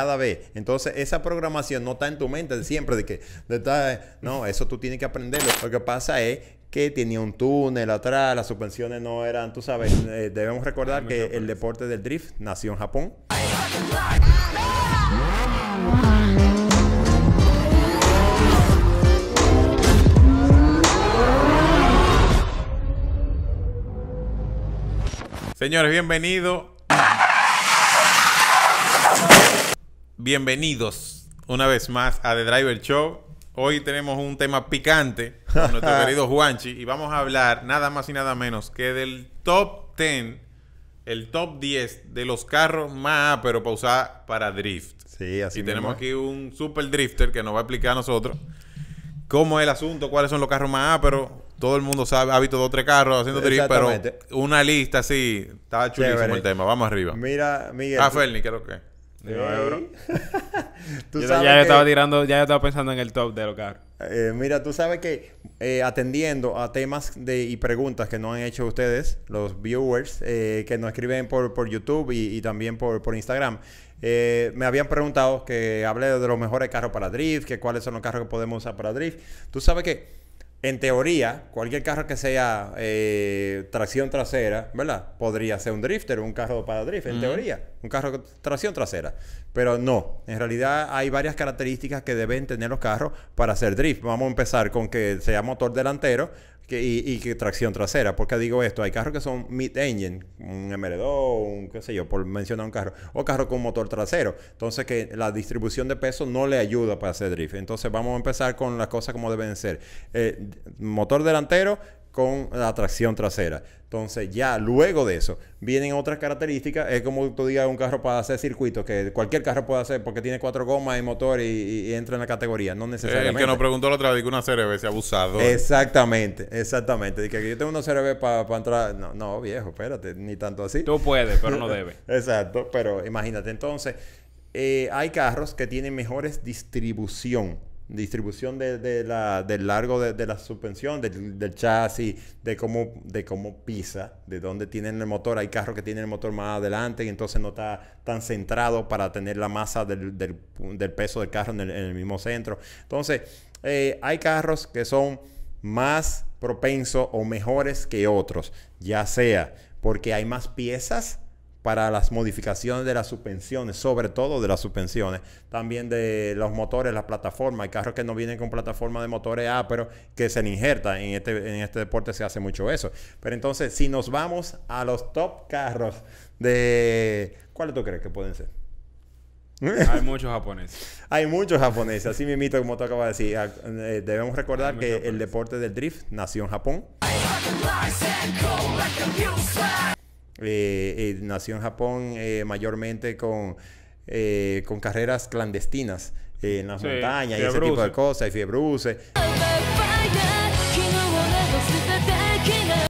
cada vez. Entonces, esa programación no está en tu mente siempre de que, no, eso tú tienes que aprenderlo. Lo que pasa es que tenía un túnel atrás, las suspensiones no eran, tú sabes, eh, debemos recordar que el deporte del drift nació en Japón. Señores, bienvenidos bienvenidos una vez más a The Driver Show. Hoy tenemos un tema picante con nuestro querido Juanchi y vamos a hablar nada más y nada menos que del top 10, el top 10 de los carros más pero para usar para drift. Sí, así Y tenemos aquí un super drifter que nos va a explicar a nosotros cómo es el asunto, cuáles son los carros más pero todo el mundo sabe, ha visto dos o tres carros haciendo drift, pero una lista así, está chulísimo el tema. Vamos arriba. Mira, Miguel. Ah, Ferni, creo que. ya yo estaba ya estaba pensando en el top de los carros. Eh, mira, tú sabes que eh, atendiendo a temas de, y preguntas que nos han hecho ustedes, los viewers, eh, que nos escriben por, YouTube y, también por, por Instagram, eh, me habían preguntado que hable de los mejores carros para drift, que cuáles son los carros que podemos usar para drift. Tú sabes que en teoría, cualquier carro que sea eh, tracción trasera, ¿verdad? Podría ser un drifter, un carro para drift, en teoría, un carro de tracción trasera. Pero no, en realidad hay varias características que deben tener los carros para hacer drift. Vamos a empezar con que sea motor delantero, y, y que tracción trasera. Porque digo esto, hay carros que son mid-engine, un MR2, un qué sé yo, por mencionar un carro, o carro con motor trasero. Entonces que la distribución de peso no le ayuda para hacer drift. Entonces vamos a empezar con las cosas como deben ser. Eh, motor delantero, con la tracción trasera. Entonces, ya luego de eso, vienen otras características. Es como tú digas, un carro para hacer circuitos, que cualquier carro puede hacer porque tiene cuatro gomas y motor y, entra en la categoría. No eh, necesariamente. El que nos preguntó la otra vez, una CRB se ha abusado. Exactamente, exactamente. Dice que yo tengo una CRB para entrar. No, viejo, espérate, ni tanto así. Tú puedes, pero no debes. Exacto, pero imagínate. Entonces, eh, hay carros que tienen mejores distribución distribución del largo de, la suspensión, del, chasis, de cómo, de cómo pisa, de dónde tienen el motor. Hay carros que tienen el motor más adelante y entonces no está tan centrado para tener la masa del, peso del carro en el, mismo centro. Entonces, eh, hay carros que son más propensos o mejores que otros, ya sea porque hay más piezas para las modificaciones de las suspensiones, sobre todo de las suspensiones, también de los motores, la plataforma Hay carros que no vienen con plataforma de motores A, pero que se le injerta. Este, en este, deporte se hace mucho eso. Pero entonces, si nos vamos a los top carros de... ¿Cuáles tú crees que pueden ser? Hay muchos japoneses. Hay muchos japoneses. Así mismo, como tú acabas de decir. Ah, eh, debemos recordar que el deporte del drift nació en Japón. Eh, eh, nació en Japón eh, mayormente con, eh, con carreras clandestinas en las montañas y ese tipo de cosas, y fiebruce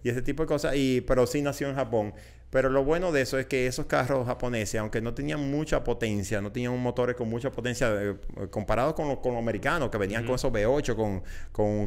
y ese tipo de cosas, y, pero sí nació en Japón. Pero lo bueno de eso es que esos carros japoneses, aunque no tenían mucha potencia, no tenían motores con mucha potencia, eh, comparado comparados con, con los americanos que venían con esos V8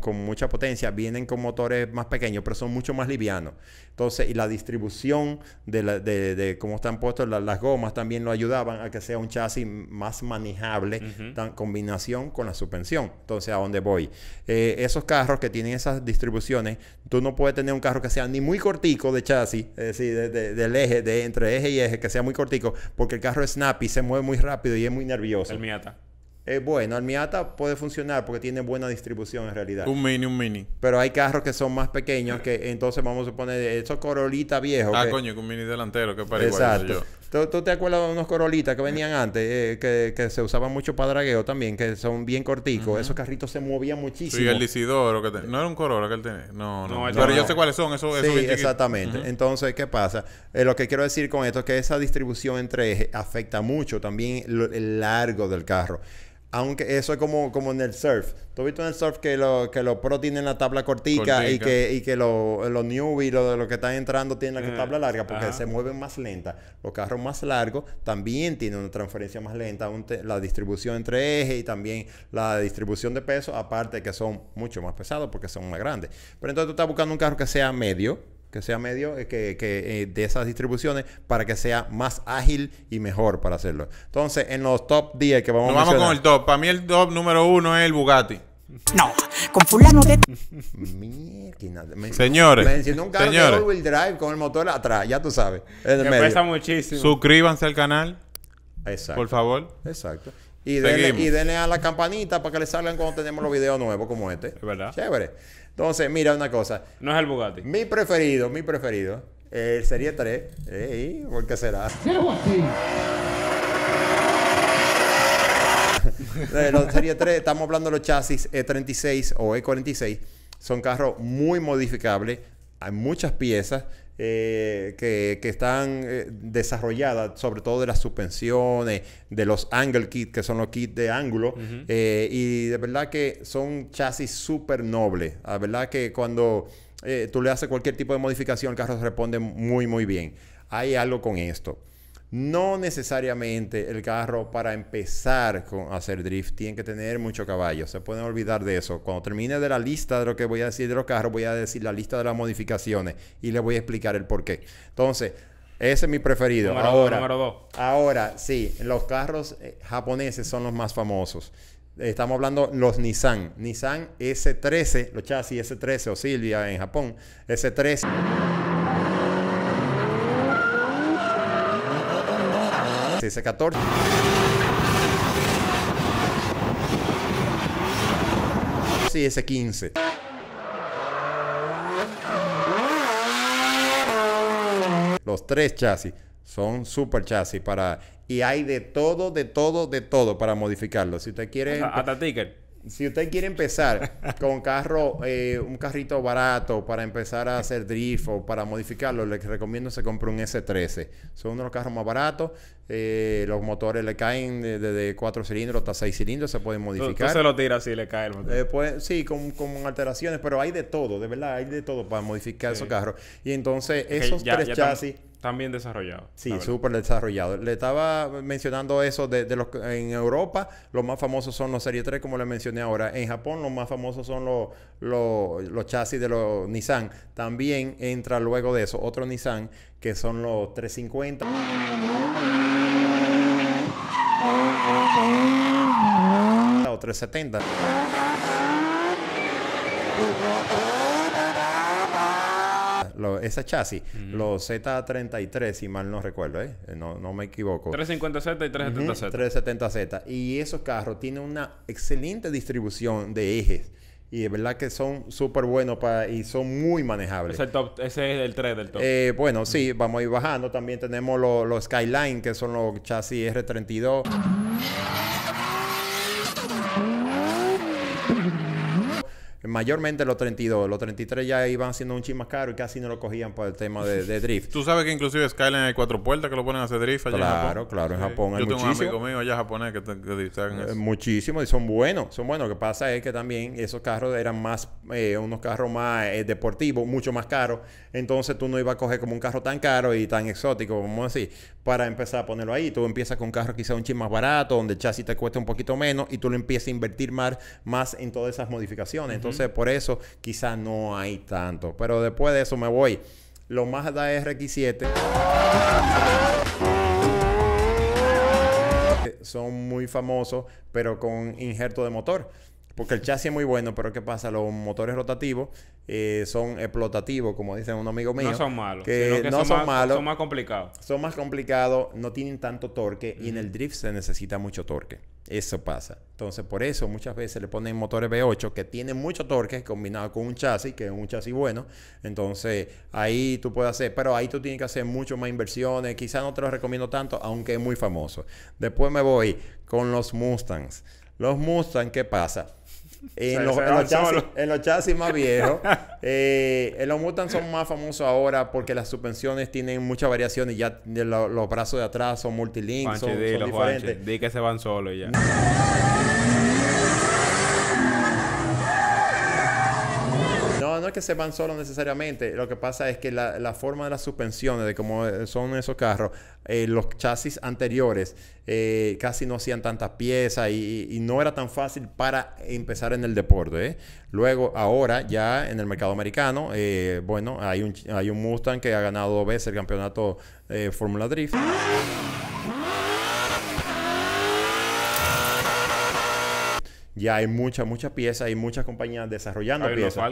con, mucha potencia, vienen con motores más pequeños, pero son mucho más livianos. Entonces, y la distribución de, la, de, cómo están puestas las gomas también lo ayudaban a que sea un chasis más manejable, tan, combinación con la suspensión. Entonces, ¿a dónde voy? Eh, esos carros que tienen esas distribuciones, tú no puedes tener un carro que sea ni muy cortico de chasis, es decir, de, del eje, de entre eje y eje, que sea muy cortico, porque el carro es snappy, se mueve muy rápido y es muy nervioso. El Miata. Eh, bueno, el Miata puede funcionar porque tiene buena distribución en realidad. Un mini, un mini. Pero hay carros que son más pequeños que entonces vamos a poner eh, esos Corolita viejos. Ah, coño, un mini delantero que para Exacto. ¿Tú, te acuerdas de unos corolitas que venían antes, eh, que, se usaban mucho para dragueo también, que son bien corticos? Esos carritos se movían muchísimo. Sí, el Isidoro. No era un Corolla que él tenía. No, no. pero yo sé cuáles son. Esos, sí, exactamente. Entonces, ¿qué pasa? Eh, lo que quiero decir con esto es que esa distribución entre ejes afecta mucho también el largo del carro. Aunque eso es como, como en el surf. ¿Tú has visto en el surf que, lo, que los pro tienen la tabla cortica, y que, y que los lo newbies, los lo que están entrando, tienen la mm, tabla larga porque se mueven más lenta? Los carros más largos también tienen una transferencia más lenta, la distribución entre ejes y también la distribución de peso, aparte que son mucho más pesados porque son más grandes. Pero entonces tú estás buscando un carro que sea medio, que sea medio, eh, que, que eh, de esas distribuciones para que sea más ágil y mejor para hacerlo. Entonces, en los top 10 que vamos vamos con el top. Para mí el top número uno es el Bugatti. No, con fulano de... señores, un carro de drive con el motor atrás, ya tú sabes. Me pesa muchísimo. Suscríbanse al canal. Exacto. Por favor. Exacto. Y denle, a la campanita para que les salgan cuando tenemos los videos nuevos como este. Es verdad. Chévere. Entonces, mira una cosa. No es el Bugatti. Mi preferido, mi preferido, el Serie 3. Ey, ¿Por qué será? Serie 3, estamos hablando de los chasis E36 o E46. Son carros muy modificables. Hay muchas piezas. Eh, que, están eh, desarrolladas, sobre todo de las suspensiones, de los angle kits, que son los kits de ángulo, eh, y de verdad que son chasis súper nobles. La verdad que cuando tú le haces cualquier tipo de modificación, el carro responde muy, muy bien. Hay algo con esto. No necesariamente el carro para empezar con hacer drift tiene que tener mucho caballo. Se pueden olvidar de eso. Cuando termine de la lista de lo que voy a decir de los carros, voy a decir la lista de las modificaciones y les voy a explicar el por qué. Entonces, ese es mi preferido. ahora, ahora, sí, los carros eh, japoneses son los más famosos. Estamos hablando los Nissan. Nissan S13, los chasis S13 o Silvia en Japón. S13. Ese 14. Sí, ese 15. Los tres chasis son super chasis para... Y hay de todo, de todo, de todo para modificarlo. Si te quieren Hasta, hasta ticket si usted quiere empezar con carro, eh, un carrito barato para empezar a hacer drift o para modificarlo, le recomiendo se compre un S13. Son uno los carros más baratos. Eh, los motores le caen desde de, cilindros hasta seis cilindros, se pueden modificar. Tú, se lo tira si le cae el motor. Eh, sí, con, alteraciones, pero hay de todo, de verdad, hay de todo para modificar esos carros. Y entonces, esos tres chasis también desarrollado. Sí, súper desarrollado. Le estaba mencionando eso de, de, los en Europa, los más famosos son los Serie 3, como le mencioné ahora. En Japón, los más famosos son los, los, los chasis de los Nissan. También entra luego de eso otro Nissan, que son los 350. o 370 lo, ese chasis, los Z33, si mal no recuerdo, ¿eh? Eh, no, me equivoco. 350Z y 370Z. 370Z. Y esos carros tienen una excelente distribución de ejes. Y de verdad que son súper buenos para, y son muy manejables. ese es el 3 del top. Eh, bueno, sí, vamos a ir bajando. También tenemos los Skyline, que son los chasis R32. mayormente los 32. Los 33 ya iban siendo un chin más caro y casi no lo cogían por el tema de, drift. Tú sabes que inclusive Skyline hay cuatro puertas que lo ponen a hacer drift allá claro, Claro, en Japón hay muchísimo. que eh, Muchísimo y son buenos. Son buenos. Lo que pasa es que también esos carros eran más, eh, unos carros más eh, deportivos, mucho más caros. Entonces tú no ibas a coger como un carro tan caro y tan exótico, como así, para empezar a ponerlo ahí. Tú empiezas con un carro quizá un chin más barato, donde el chasis te cuesta un poquito menos y tú lo empiezas a invertir más, más en todas esas modificaciones. Entonces, por eso quizás no hay tanto. Pero después de eso me voy. Lo más da RX7. son muy famosos, pero con injerto de motor. Porque el chasis es muy bueno, pero ¿qué pasa? Los motores rotativos eh, son explotativos, como dicen un amigo mío. No son malos. Que no son, malos. Son más complicados. Son más complicados, no tienen tanto torque y en el drift se necesita mucho torque. Eso pasa. Entonces, por eso muchas veces le ponen motores V8 que tienen mucho torque combinado con un chasis, que es un chasis bueno. Entonces, ahí tú puedes hacer, pero ahí tú tienes que hacer mucho más inversiones. Quizás no te lo recomiendo tanto, aunque es muy famoso. Después me voy con los Mustangs. Los Mustangs, ¿qué pasa? Eh, en, los, en, chasis, más viejos. en eh, los mutants son más famosos ahora porque las suspensiones tienen muchas variaciones. Ya los, los brazos de atrás son multilink, son, diferentes. que se van solos ya. no, es que se van solos necesariamente. Lo que pasa es que la, forma de las suspensiones, de cómo eh, son esos carros, eh, los chasis anteriores eh, casi no hacían tantas piezas y, no era tan fácil para empezar en el deporte. Luego, ahora ya en el mercado americano, bueno, hay un, hay un Mustang que ha ganado dos veces el campeonato Fórmula Drift. ya hay muchas, muchas piezas y muchas compañías desarrollando piezas.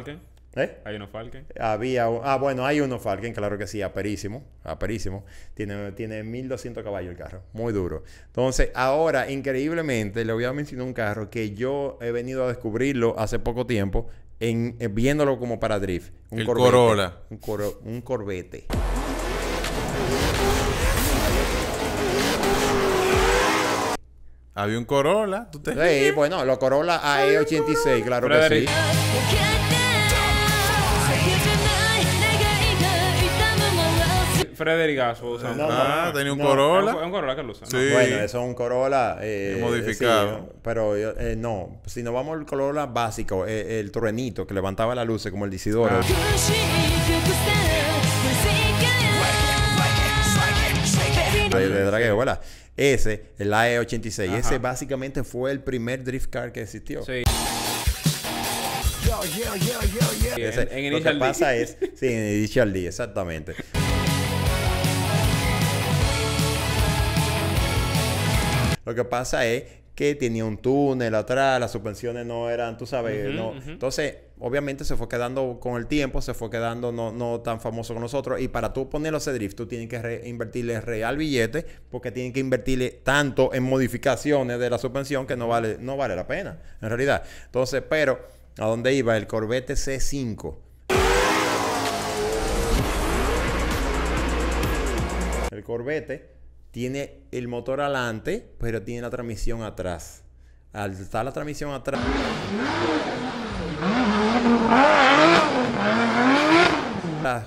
¿Eh? ¿Hay uno Falken? Había, ah, bueno, hay uno Falken, claro que sí, aperísimo, aperísimo. Tiene, tiene 1200 caballos el carro, muy duro. Entonces, ahora, increíblemente, le voy a mencionar un carro que yo he venido a descubrirlo hace poco tiempo, en, eh, viéndolo como para drift. Un el Corolla. Un, un Corvette. Había un Corolla, ¿tú te Sí, bueno, los Corolla AE86, claro que sí. Frederick o No, ah, tenía un Corolla. Es un, Corolla que lo usa. Bueno, eso es un Corolla. Eh, modificado. pero eh, no, si nos vamos al Corolla básico, eh, el truenito que levantaba la luz, como el disidoro. Isidoro. Ah. De, de ¿verdad? Ese, el AE86, ese básicamente fue el primer drift car que existió. Sí. en, en lo que pasa es, sí, en Initial D, exactamente. Lo que pasa es que tenía un túnel atrás, las suspensiones no eran, tú sabes, no. Entonces, obviamente se fue quedando con el tiempo, se fue quedando no, tan famoso con nosotros. Y para tú ponerlo a ese drift, tú tienes que invertirle real billete, porque tienes que invertirle tanto en modificaciones de la suspensión que no vale, no vale la pena, en realidad. Entonces, pero, ¿a dónde iba? El Corvette C5. El Corvette tiene el motor adelante, pero tiene la transmisión atrás. Al estar la transmisión atrás...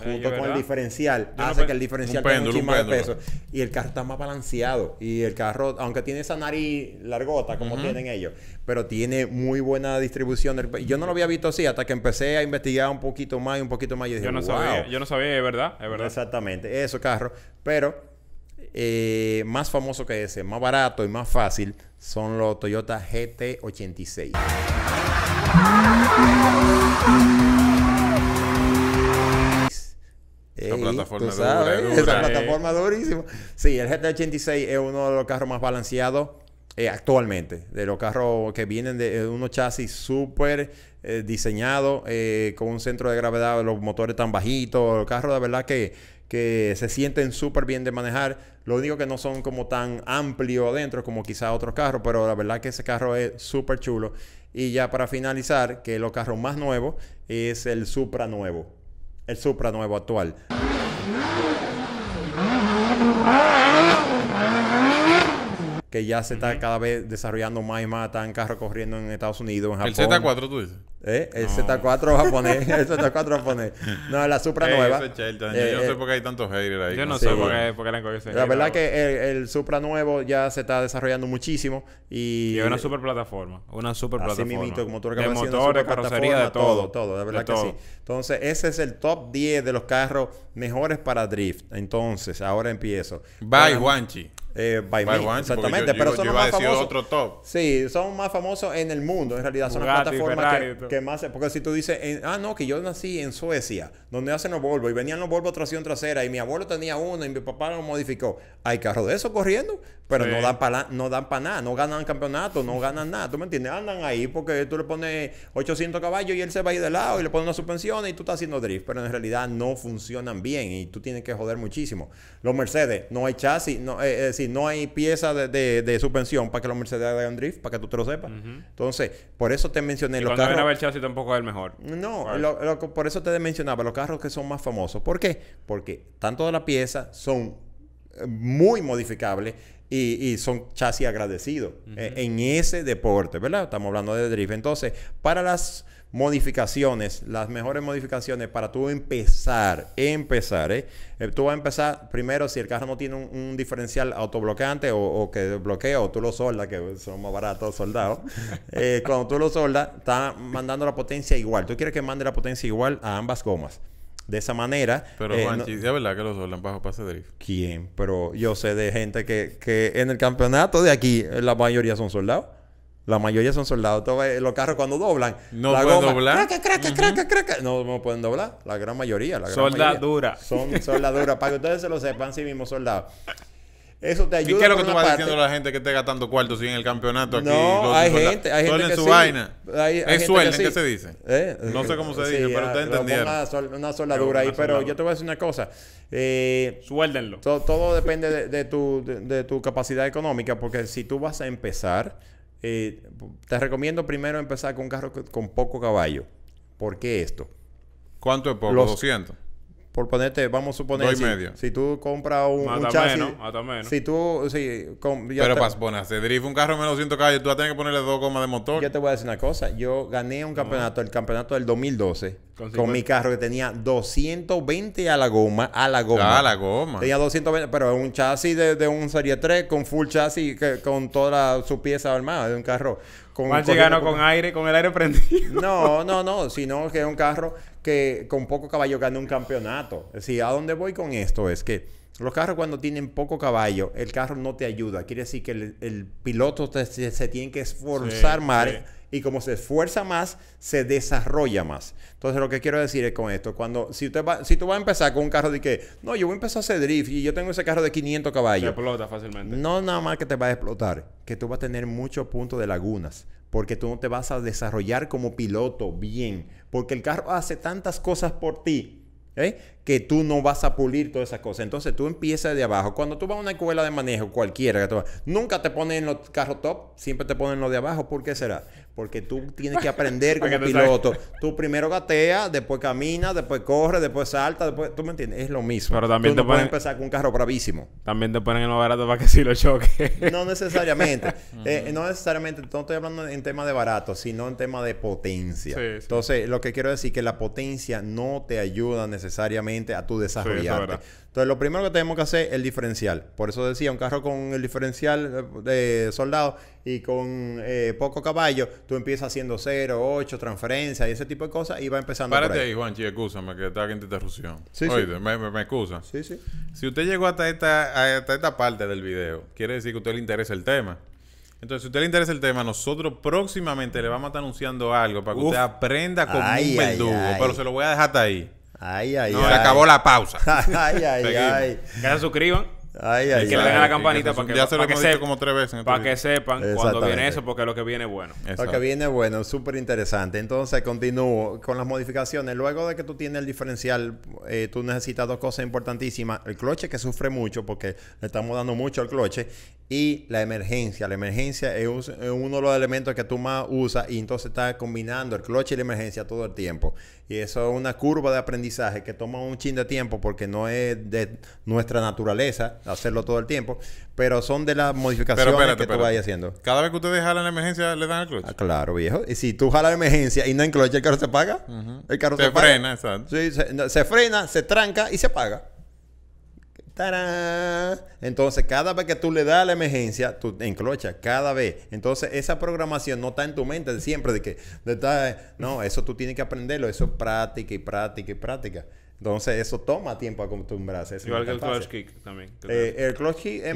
junto con el diferencial hace que el diferencial tenga un, peso y el carro está más balanceado y el carro aunque tiene esa nariz largota como tienen ellos pero tiene muy buena distribución yo no lo había visto así hasta que empecé a investigar un poquito más y un poquito más yo no sabía yo no sabía es verdad es verdad exactamente Eso, carro. pero eh, más famoso que ese, más barato y más fácil, son los Toyota GT86. Esta plataforma es eh. durísima. Sí, el GT86 es uno de los carros más balanceados eh, actualmente, de los carros que vienen de, eh, unos chasis súper eh, diseñados, con un centro de gravedad, los motores tan bajitos, los carros de verdad que, que se sienten súper bien de manejar. Lo único que no son como tan amplios adentro como quizá otros carros, pero la verdad que ese carro es súper chulo. Y ya para finalizar, que los carros más nuevos es el Supra nuevo, el Supra nuevo actual. que ya se está cada vez desarrollando más y más. Están carros corriendo en Estados Unidos, en Japón. ¿El Z4 tú dices? ¿Eh? El Z4 japonés. el Z4 japonés. No, la Supra nueva. Eh, yo no eh, sé por qué hay tantos haters ahí. Yo no, sé por, qué, por qué La verdad que el, Supra nuevo ya se está desarrollando muchísimo. Y, es una super plataforma. Una super plataforma. Así mismo, como tú lo de motores, carrocería, de todo. Todo, todo. verdad que sí. Entonces, ese es el top 10 de los carros mejores para drift. Entonces, ahora empiezo. Bye, Juanchi eh, by, exactamente. pero son más famosos. Otro top. Sí, son más famosos en el mundo, en realidad. Son las plataformas que, más. Porque si tú dices, ah, no, que yo nací en Suecia, donde hacen los Volvo, y venían los Volvo tracción trasera, y mi abuelo tenía uno, y mi papá lo modificó. Hay carros de eso corriendo, pero no dan para no dan para nada, no ganan campeonato, no ganan nada. ¿Tú me entiendes? Andan ahí porque tú le pones 800 caballos y él se va ahí de lado, y le pones una suspensión, y tú estás haciendo drift, pero en realidad no funcionan bien, y tú tienes que joder muchísimo. Los Mercedes, no hay chasis, no, eh, eh no hay pieza de, de, suspensión para que los Mercedes hagan drift, para que tú te lo sepas. Entonces, por eso te mencioné los carros. el chasis tampoco es el mejor. No, por eso te mencionaba los carros que son más famosos. ¿Por qué? Porque tanto de las piezas son eh, muy modificables y, son chasis agradecidos eh, en ese deporte, ¿verdad? Estamos hablando de drift. Entonces, para las modificaciones, las mejores modificaciones para tú empezar, empezar, ¿eh? ¿eh? Tú vas a empezar primero si el carro no tiene un, diferencial autobloqueante o, que bloquea o tú lo soldas, que son más baratos soldados. Eh, cuando tú lo soldas, está mandando la potencia igual. Tú quieres que mande la potencia igual a ambas gomas. De esa manera. Pero, eh, verdad que lo soldan bajo pase drift? ¿Quién? Pero yo sé de gente que en el campeonato de aquí eh, la mayoría son soldados. La mayoría son soldados. los carros cuando doblan. No pueden doblar. No, pueden doblar. La gran mayoría. soldadura. son soldadura. para que ustedes se lo sepan, sí mismo soldados. Eso te ayuda. ¿Y qué es lo que tú vas diciendo a la gente que esté gastando cuartos en el campeonato aquí? No, hay gente, hay gente. su vaina. es suelen, ¿qué se dice? Eh, no sé cómo se dice, pero ustedes ah, entendieron. Una, soldadura ahí, pero yo te voy a decir una cosa. Eh, Suéldenlo. todo depende de, tu, de tu capacidad económica, porque si tú vas a empezar eh, te recomiendo primero empezar con un carro con poco caballo. ¿Por qué esto? ¿Cuánto es poco? Los, 200 por ponerte, vamos a suponer. Si, medio. si, tú compras un, Menos, menos. Si tú. Pero te, bueno, drift un carro menos 200 caballos, tú vas a tener que ponerle dos gomas de motor. Yo te voy a decir una cosa. Yo gané un ah. campeonato, el campeonato del 2012, con, mi carro que tenía 220 a la goma. A la goma. A la goma. Tenía 220, pero un chasis de, un Serie 3 con full chasis, con toda sus su pieza armada, de un carro con con, aire, con el aire prendido. No, no, no, sino que es un carro que con poco caballo gana un campeonato. Es decir, ¿a dónde voy con esto? Es que los carros cuando tienen poco caballo, el carro no te ayuda. Quiere decir que el, piloto se, tiene que esforzar más y como se esfuerza más, se desarrolla más. Entonces, lo que quiero decir es con esto, cuando si si tú vas a empezar con un carro de que, no, yo voy a empezar a hacer drift y yo tengo ese carro de 500 caballos. Se explota fácilmente. No nada más que te va a explotar, que tú vas a tener muchos puntos de lagunas, porque tú no te vas a desarrollar como piloto bien, porque el carro hace tantas cosas por ti. ¿eh? que tú no vas a pulir todas esas cosas. Entonces tú empiezas de abajo. Cuando tú vas a una escuela de manejo, cualquiera, nunca te ponen los carros top, siempre te ponen los de abajo. ¿Por qué será? Porque tú tienes que aprender como piloto. Tú primero gateas, después caminas, después corres, después salta, después... ¿Tú me entiendes? Es lo mismo. Pero también te no ponen... puedes empezar con un carro bravísimo. También te ponen en lo barato para que si lo choque. No necesariamente. Eh, eh, no necesariamente. No estoy hablando en tema de barato, sino en tema de potencia. Entonces, lo que quiero decir es que la potencia no te ayuda necesariamente a tu desarrollarte. Entonces, lo primero que tenemos que hacer es el diferencial. Por eso decía, un carro con el diferencial eh, de soldado y con eh, poco caballo, tú empiezas haciendo 0, 8, transferencias y ese tipo de cosas y va empezando Párate ahí. Juan, Juanchi, que está aquí interrupción. Sí, sí. Me, me, excusa. Sí, sí. Si usted llegó hasta esta, hasta esta parte del video, quiere decir que a usted le interesa el tema. Entonces, si a usted le interesa el tema, nosotros próximamente le vamos a estar anunciando algo para que usted aprenda como un verdugo. Pero se lo voy a dejar hasta ahí. Ay, ay, acabó la pausa. Ay, ay, Que se suscriban. Ay, ay, y que le den la campanita para que, sepan cuando viene eso, porque lo que viene es bueno. Lo que viene es bueno, súper interesante. Entonces, continúo con las modificaciones. Luego de que tú tienes el diferencial, eh, tú necesitas dos cosas importantísimas. El cloche, que sufre mucho porque le estamos dando mucho al cloche, y la emergencia. La emergencia es uno de los elementos que tú más usas y entonces estás combinando el clutch y la emergencia todo el tiempo. Y eso es una curva de aprendizaje que toma un chin de tiempo porque no es de nuestra naturaleza hacerlo todo el tiempo, pero son de las modificaciones que tú vas haciendo. Cada vez que ustedes jalan la emergencia, le dan el clutch. Ah, claro, viejo. Y si tú jalas la emergencia y no en el carro se apaga El carro se, frena, exacto. se, frena, se tranca y se apaga entonces, cada vez que tú le das la emergencia, tú enclochas, cada vez. Entonces, esa programación no está en tu mente siempre, de que, no, eso tú tienes que aprenderlo, eso es práctica y práctica y práctica. Entonces, eso toma tiempo acostumbrarse. Igual que el clutch kick también. Eh, el clutch kick es,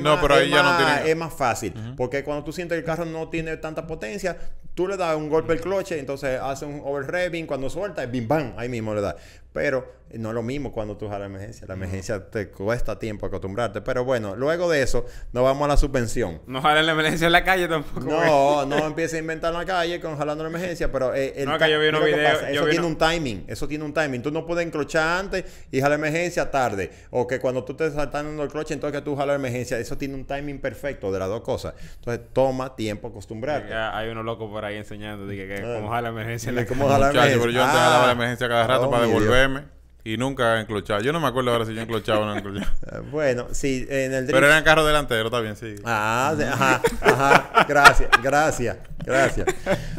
más, fácil. Porque cuando tú sientes que el carro no tiene tanta potencia, tú le das un golpe al clutch, entonces hace un over revving, Cuando suelta, bim bam, ahí mismo le das. Pero eh, no es lo mismo cuando tú vas la emergencia. La emergencia te cuesta tiempo acostumbrarte. Pero bueno, luego de eso, nos vamos a la suspensión. No jalen la emergencia en la calle tampoco. No, no empieces a inventar en la calle con jalando la emergencia. Pero eh, no, yo vi Eso tiene un timing. Eso tiene un timing. Tú no puedes encrochar antes y jalar emergencia tarde. O que cuando tú te saltando el croche, entonces que tú la emergencia. Eso tiene un timing perfecto de las dos cosas. Entonces toma tiempo acostumbrarte. hay uno locos por ahí enseñando de que, que ah. emergencia. En la calle emergencia. Pero yo la ah. emergencia cada rato ah, para devolver y nunca enclochado. Yo no me acuerdo ahora si yo enclochado. o no eh, bueno, sí, en el Pero eran carros delanteros, está sí. Ah, ajá, ajá. Gracias, gracias, gracias.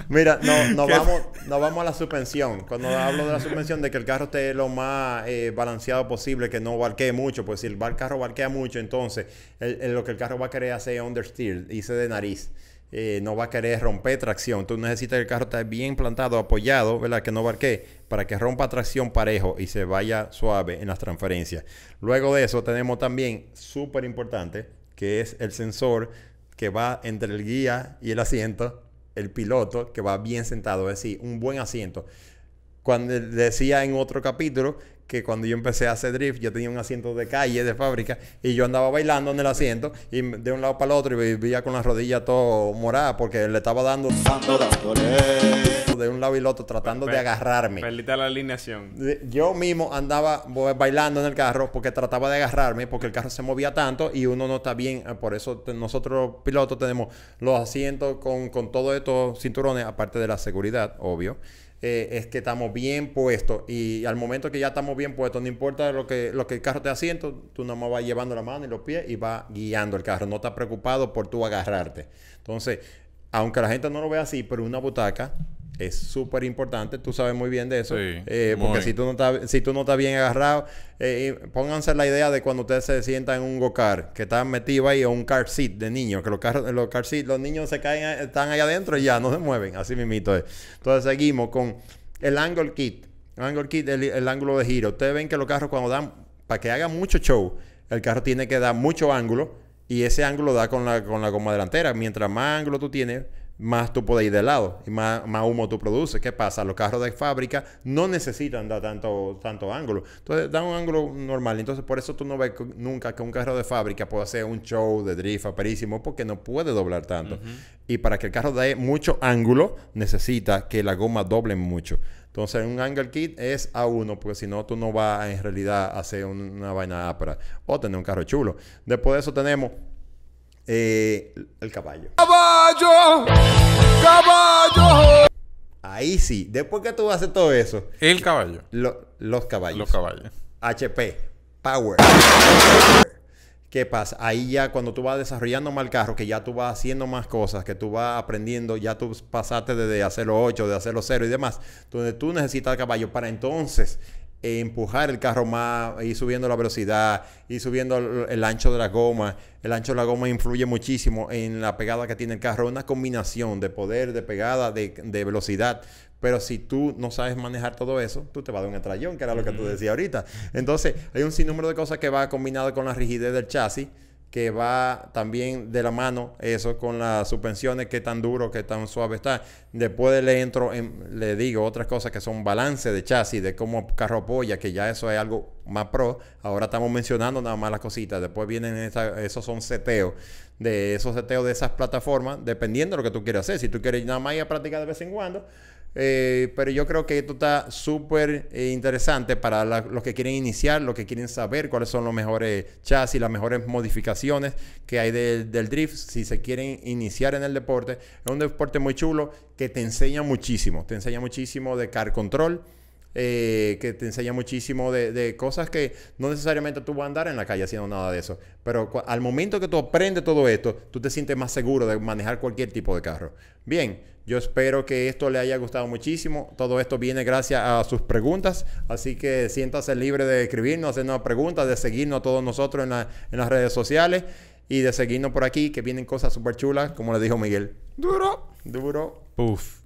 Mira, no, nos, vamos, nos vamos a la suspensión. Cuando hablo de la suspensión, de que el carro esté lo más eh, balanceado posible, que no barquee mucho, pues si el carro barquea mucho, entonces lo que el carro va a querer hacer es understeer, hice de nariz. Eh, no va a querer romper tracción. Tú necesitas que el carro esté bien plantado, apoyado, ¿verdad? Que no barque para que rompa tracción parejo y se vaya suave en las transferencias. Luego de eso tenemos también súper importante que es el sensor que va entre el guía y el asiento, el piloto que va bien sentado, es decir, un buen asiento. Cuando decía en otro capítulo que cuando yo empecé a hacer drift, yo tenía un asiento de calle, de fábrica, y yo andaba bailando en el asiento, y de un lado para el otro, y vivía con las rodillas todo morada, porque le estaba dando de un lado y el otro, tratando de agarrarme. Perdita la alineación. Yo mismo andaba bailando en el carro porque trataba de agarrarme, porque el carro se movía tanto y uno no está bien. Eh, por eso nosotros, pilotos, tenemos los asientos con, con todos estos cinturones, aparte de la seguridad, obvio. Eh, es que estamos bien puestos. Y al momento que ya estamos bien puestos, no importa lo que, lo que el carro te asiento, tú nomás vas llevando la mano y los pies y vas guiando el carro. No estás preocupado por tú agarrarte. Entonces, aunque la gente no lo vea así, pero una butaca es súper importante. Tú sabes muy bien de eso. Eh, porque si tú, no estás, si tú no estás bien agarrado, eh, pónganse la idea de cuando ustedes se sientan en un go que están metidos ahí, o un car seat de niños, que los, car los car seat, los niños se caen, están allá adentro y ya no se mueven. Así mismito es. Entonces seguimos con el angle kit. Angle kit, el, el ángulo de giro. Ustedes ven que los carros cuando dan, para que hagan mucho show, el carro tiene que dar mucho ángulo y ese ángulo da con la, con la goma delantera. Mientras más ángulo tú tienes, más tú puedes ir de lado y más, más, humo tú produces. ¿Qué pasa? Los carros de fábrica no necesitan dar tanto, tanto ángulo. Entonces, da un ángulo normal. Entonces, por eso tú no ves nunca que un carro de fábrica pueda hacer un show de drift aperísimo porque no puede doblar tanto. Y para que el carro dé mucho ángulo, necesita que la goma doble mucho. Entonces, un angle kit es a uno, porque si no, tú no vas en realidad a hacer una vaina para o tener un carro chulo. Después de eso tenemos eh, el caballo. ¡Caballo! ¡Caballo! Ahí sí. Después que tú haces todo eso. El caballo. los caballos. Los caballos. HP. Power. ¿Qué pasa? Ahí ya cuando tú vas desarrollando más el carro, que ya tú vas haciendo más cosas, que tú vas aprendiendo, ya tú pasaste desde hacerlo 8, de hacerlo 0 y demás, donde tú necesitas el caballo para entonces empujar el carro más, ir subiendo la velocidad, y subiendo el, ancho de la goma. El ancho de la goma influye muchísimo en la pegada que tiene el carro. Una combinación de poder, de pegada, de, velocidad. Pero si tú no sabes manejar todo eso, tú te vas a un atrayón que era lo que tú decías ahorita. Entonces, hay un sinnúmero de cosas que va combinado con la rigidez del chasis que va también de la mano eso con las suspensiones, qué tan duro, qué tan suave está. Después le entro, en, le digo otras cosas que son balance de chasis, de cómo carro apoya, que ya eso es algo más pro. Ahora estamos mencionando nada más las cositas. Después vienen esos son seteos, de esos seteos de esas plataformas, dependiendo de lo que tú quieras hacer. Si tú quieres nada más ir a practicar de vez en cuando, eh, pero yo creo que esto está súper eh, interesante para los que quieren iniciar, los que quieren saber cuáles son los mejores chasis, las mejores modificaciones que hay del, del, drift, si se quieren iniciar en el deporte. Es un deporte muy chulo que te enseña muchísimo, te enseña muchísimo de car control. Eh, que te enseña muchísimo de, cosas que no necesariamente tú vas a andar en la calle haciendo nada de eso. Pero al momento que tú aprendes todo esto, tú te sientes más seguro de manejar cualquier tipo de carro. Bien, yo espero que esto le haya gustado muchísimo. Todo esto viene gracias a sus preguntas. Así que siéntase libre de escribirnos, hacernos preguntas, de seguirnos a todos nosotros en, las redes sociales y de seguirnos por aquí, que vienen cosas súper chulas, como le dijo Miguel. Duro. Duro. Puf.